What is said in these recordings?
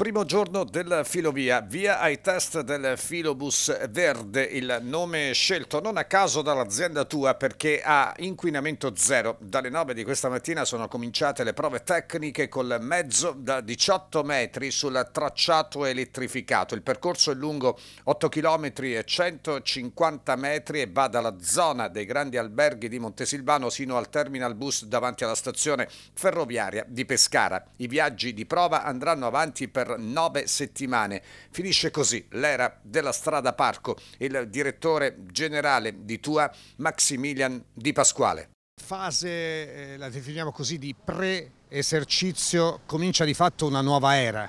Primo giorno del Filovia, via ai test del Filobus Verde, il nome scelto non a caso dall'azienda tua perché ha inquinamento zero. Dalle 9 di questa mattina sono cominciate le prove tecniche col mezzo da 18 metri sul tracciato elettrificato. Il percorso è lungo 8 km e 150 metri e va dalla zona dei grandi alberghi di Montesilvano sino al terminal bus davanti alla stazione ferroviaria di Pescara. I viaggi di prova andranno avanti per per nove settimane. Finisce così l'era della strada parco. Il direttore generale di Tua, Maximilian Di Pasquale. Fase, eh, la definiamo così, di pre-esercizio, comincia di fatto una nuova era.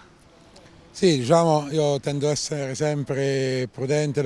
Sì, diciamo, io tendo ad essere sempre prudente,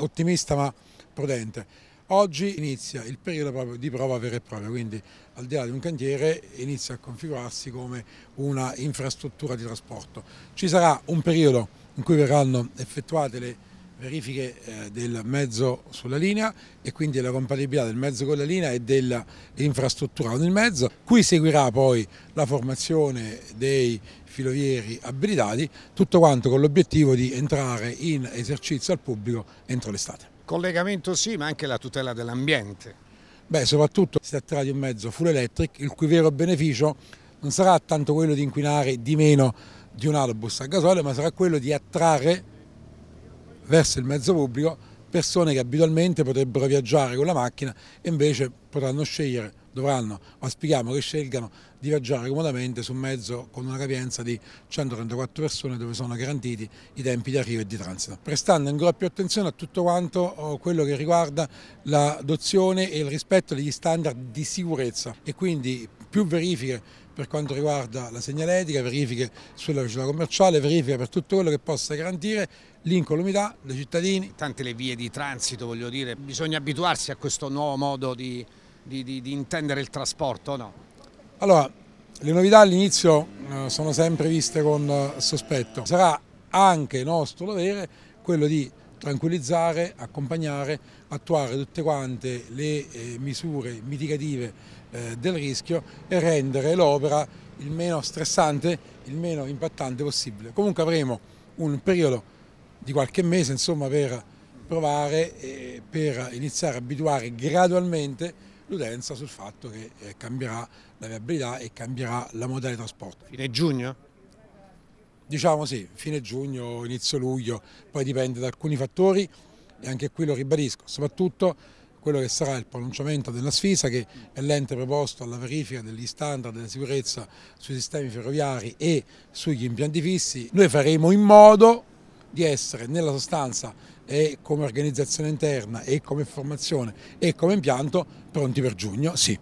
ottimista, ma prudente Oggi inizia il periodo di prova vera e propria, quindi al di là di un cantiere inizia a configurarsi come una infrastruttura di trasporto. Ci sarà un periodo in cui verranno effettuate le verifiche eh, del mezzo sulla linea e quindi la compatibilità del mezzo con la linea e dell'infrastruttura con il mezzo. Qui seguirà poi la formazione dei filovieri abilitati, tutto quanto con l'obiettivo di entrare in esercizio al pubblico entro l'estate. Collegamento sì, ma anche la tutela dell'ambiente. Beh, soprattutto si tratterà di un mezzo full electric, il cui vero beneficio non sarà tanto quello di inquinare di meno di un autobus a gasolio, ma sarà quello di attrarre verso il mezzo pubblico persone che abitualmente potrebbero viaggiare con la macchina e invece potranno scegliere dovranno, auspichiamo che scelgano di viaggiare comodamente su un mezzo con una capienza di 134 persone dove sono garantiti i tempi di arrivo e di transito. Prestando ancora più attenzione a tutto quanto oh, quello che riguarda l'adozione e il rispetto degli standard di sicurezza e quindi più verifiche per quanto riguarda la segnaletica, verifiche sulla velocità commerciale, verifiche per tutto quello che possa garantire l'incolumità dei cittadini. Tante le vie di transito, voglio dire, bisogna abituarsi a questo nuovo modo di di, di, di intendere il trasporto o no? Allora, le novità all'inizio eh, sono sempre viste con eh, sospetto. Sarà anche nostro dovere quello di tranquillizzare, accompagnare, attuare tutte quante le eh, misure mitigative del rischio e rendere l'opera il meno stressante, il meno impattante possibile. Comunque avremo un periodo di qualche mese insomma, per provare, per iniziare a abituare gradualmente l'utenza sul fatto che eh, cambierà la viabilità e cambierà la modalità di trasporto. Fine giugno? Diciamo sì, fine giugno, inizio luglio, poi dipende da alcuni fattori e anche qui lo ribadisco, soprattutto quello che sarà il pronunciamento della Sfisa che è l'ente preposto alla verifica degli standard della sicurezza sui sistemi ferroviari e sugli impianti fissi. Noi faremo in modo di essere nella sostanza e come organizzazione interna e come formazione e come impianto pronti per giugno, sì.